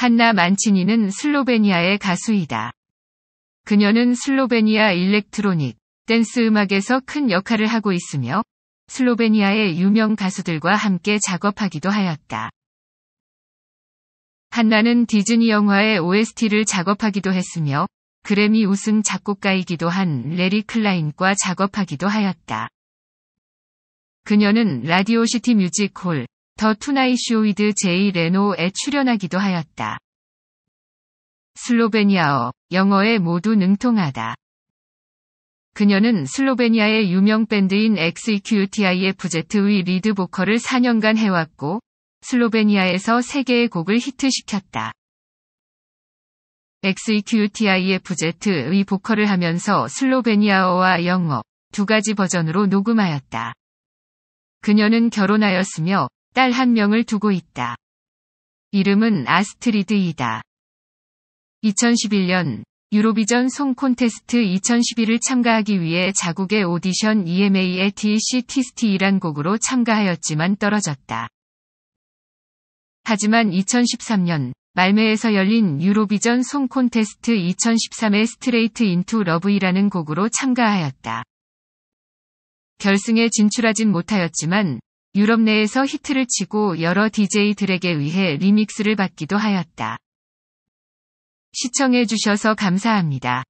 한나 만치니는 슬로베니아의 가수이다. 그녀는 슬로베니아 일렉트로닉, 댄스 음악에서 큰 역할을 하고 있으며 슬로베니아의 유명 가수들과 함께 작업하기도 하였다. 한나는 디즈니 영화의 OST를 작업하기도 했으며 그래미 우승 작곡가이기도 한 레리 클라인과 작업하기도 하였다. 그녀는 라디오시티 뮤지컬 더 투나잇 쇼이드 제이 레노에 출연하기도 하였다. 슬로베니아어, 영어에 모두 능통하다. 그녀는 슬로베니아의 유명 밴드인 x q t i 의 부제트의 리드 보컬을 4년간 해왔고, 슬로베니아에서 3개의 곡을 히트시켰다. x q t i 의 부제트의 보컬을 하면서 슬로베니아어와 영어 두 가지 버전으로 녹음하였다. 그녀는 결혼하였으며 딸한 명을 두고 있다. 이름은 아스트리드이다. 2011년 유로비전 송 콘테스트 2011을 참가하기 위해 자국의 오디션 EMA의 t c TST이란 곡으로 참가하였지만 떨어졌다. 하지만 2013년 말메에서 열린 유로비전 송 콘테스트 2013의 스트레이트 인투 러브이라는 곡으로 참가하였다. 결승에 진출하진 못하였지만 유럽 내에서 히트를 치고 여러 DJ들에게 의해 리믹스를 받기도 하였다. 시청해주셔서 감사합니다.